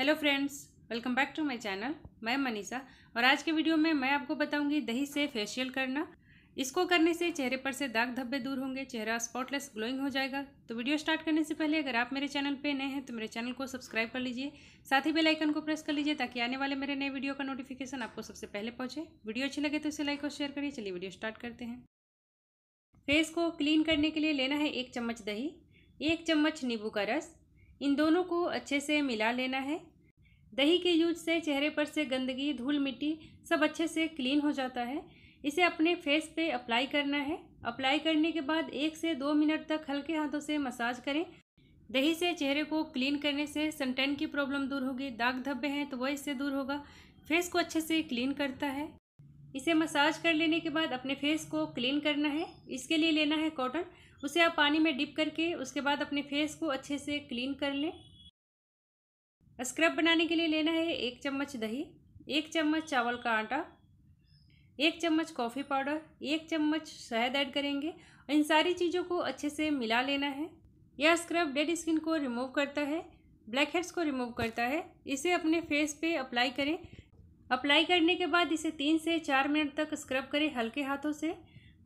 hello friends welcome back to my channel मैं मनीषा और आज के वीडियो में मैं आपको बताऊंगी दही से फेशियल करना इसको करने से चेहरे पर से दाग धब्बे दूर होंगे चेहरा स्पॉटलेस ग्लोइंग हो जाएगा तो वीडियो स्टार्ट करने से पहले अगर आप मेरे चैनल पे नए हैं तो मेरे चैनल को सब्सक्राइब कर लीजिए साथ ही बेलाइकन को प्रेस कर लीजिए ताकि आने वाले मेरे नए वीडियो का नोटिफिकेशन आपको सबसे पहले पहुँचे वीडियो अच्छी लगे तो इसे लाइक और शेयर करिए चलिए वीडियो स्टार्ट करते हैं फेस को क्लीन करने के लिए लेना है एक चम्मच दही एक चम्मच नींबू का रस इन दोनों को अच्छे से मिला लेना है दही के यूज से चेहरे पर से गंदगी धूल मिट्टी सब अच्छे से क्लीन हो जाता है इसे अपने फेस पे अप्लाई करना है अप्लाई करने के बाद एक से दो मिनट तक हल्के हाथों से मसाज करें दही से चेहरे को क्लीन करने से सनटेन की प्रॉब्लम दूर होगी दाग धब्बे हैं तो वह इससे दूर होगा फेस को अच्छे से क्लीन करता है इसे मसाज कर लेने के बाद अपने फेस को क्लीन करना है इसके लिए लेना है कॉटन उसे आप पानी में डिप करके उसके बाद अपने फेस को अच्छे से क्लीन कर लें स्क्रब बनाने के लिए लेना है एक चम्मच दही एक चम्मच चावल का आटा एक चम्मच कॉफ़ी पाउडर एक चम्मच शहद ऐड करेंगे इन सारी चीज़ों को अच्छे से मिला लेना है यह स्क्रब डेड स्किन को रिमूव करता है ब्लैक हेड्स को रिमूव करता है इसे अपने फेस पे अप्लाई करें अप्लाई करने के बाद इसे तीन से चार मिनट तक स्क्रब करें हल्के हाथों से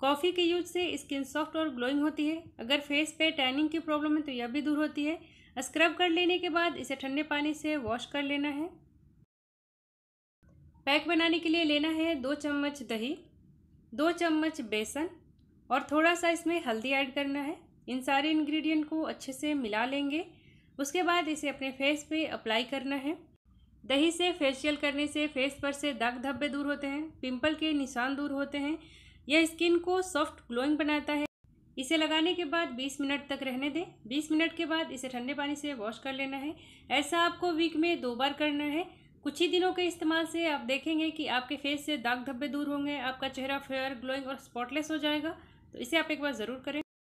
कॉफ़ी के यूज से स्किन सॉफ्ट और ग्लोइंग होती है अगर फेस पे टैनिंग की प्रॉब्लम है तो यह भी दूर होती है स्क्रब कर लेने के बाद इसे ठंडे पानी से वॉश कर लेना है पैक बनाने के लिए लेना है दो चम्मच दही दो चम्मच बेसन और थोड़ा सा इसमें हल्दी ऐड करना है इन सारे इन्ग्रीडियंट को अच्छे से मिला लेंगे उसके बाद इसे अपने फेस पे अप्लाई करना है दही से फेशियल करने से फेस पर से दाग धब्बे दूर होते हैं पिंपल के निशान दूर होते हैं यह स्किन को सॉफ्ट ग्लोइंग बनाता है इसे लगाने के बाद 20 मिनट तक रहने दें 20 मिनट के बाद इसे ठंडे पानी से वॉश कर लेना है ऐसा आपको वीक में दो बार करना है कुछ ही दिनों के इस्तेमाल से आप देखेंगे कि आपके फेस से दाग धब्बे दूर होंगे आपका चेहरा फेयर ग्लोइंग और स्पॉटलेस हो जाएगा तो इसे आप एक बार ज़रूर करें